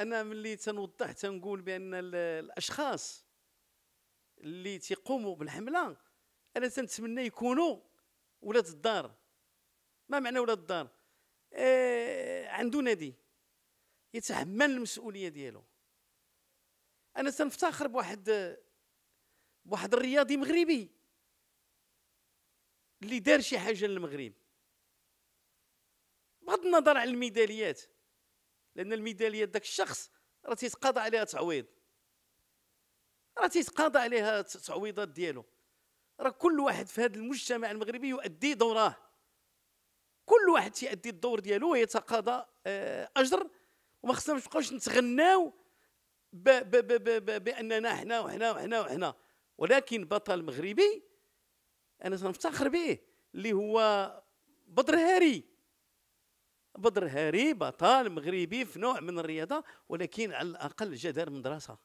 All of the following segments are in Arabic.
انا ملي تنوضح تنقول بان الاشخاص اللي تيقوموا بالحمله انا تنتمنى يكونوا ولاد الدار ما معنى ولاد الدار آه عنده نادي يتحمل المسؤوليه ديالو انا تنفتخر بواحد بواحد الرياضي مغربي اللي دار شي حاجه للمغرب بغض النظر على الميداليات لان الميداليه داك الشخص راه تيتقاضى عليها تعويض راه تيتقاضى عليها تعويضات ديالو راه كل واحد في هذا المجتمع المغربي يؤدي دوره كل واحد يؤدي الدور ديالو ويتقاضى آه، اجر وما خصنا ما نبقاوش نتغناو باننا حنا وحنا وحنا وحنا ولكن بطل مغربي انا تنفتخر به اللي هو بدر هاري بدر هاري بطال مغربي في نوع من الرياضه ولكن على الاقل جا دار مدرسه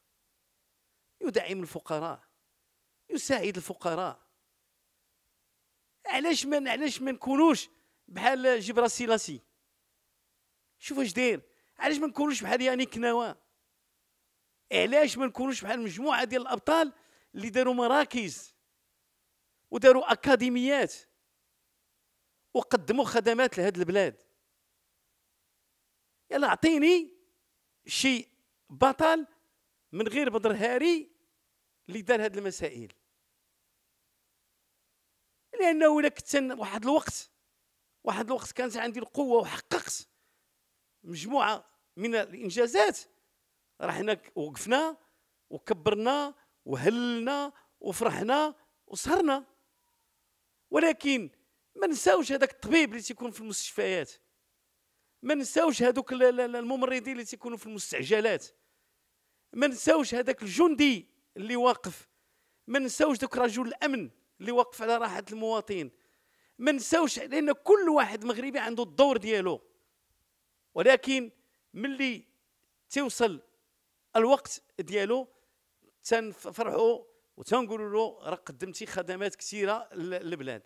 يدعم الفقراء يساعد الفقراء علاش ما علاش ما نكونوش بحال جبرا السيلاسي شوف اش داير علاش ما نكونوش بحال يعني كناوه علاش ما نكونوش بحال مجموعه ديال الابطال اللي داروا مراكز وداروا اكاديميات وقدموا خدمات لهذه البلاد يلا اعطيني شيء بطل من غير بدر هاري اللي دار هاد المسائل لانه الا كنت واحد الوقت واحد الوقت كانت عندي القوه وحققت مجموعه من الانجازات راه حنا وقفنا وكبرنا وهللنا وفرحنا وسهرنا ولكن ما نساوش هذاك الطبيب اللي تيكون في المستشفيات ما نساوش هذوك الممرضين اللي تيكونوا في المستعجلات ما نساوش هذاك الجندي اللي واقف ما نساوش ذوك رجل الامن اللي واقف على راحه المواطن ما نساوش لان كل واحد مغربي عنده الدور ديالو ولكن ملي توصل الوقت ديالو تنفرحوا وتنقولوا له راه قدمتي خدمات كثيره للبلاد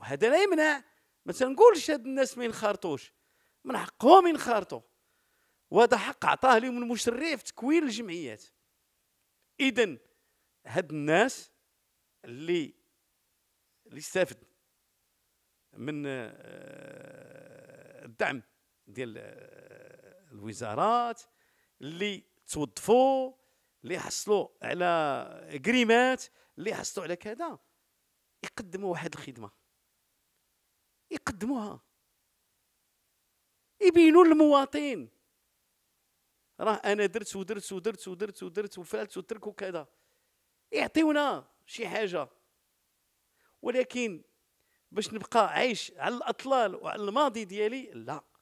وهذا لا يمنع ما تنقولش هاد الناس ما ينخرطوش من حقهم ينخرطوا وهذا حق عطاه لهم المشرع في تكوين الجمعيات اذا هاد الناس اللي اللي استافد من آه، الدعم ديال آه، الوزارات اللي توظفوا اللي حصلوا على كريمات اللي حصلوا على كذا يقدموا واحد الخدمه يقدموها يبينوا للمواطن راه انا درت ودرت ودرت ودرت ودرت وفعلت وترك وكذا يعطيونا شي حاجه ولكن باش نبقى عايش على الاطلال وعلى الماضي ديالي لا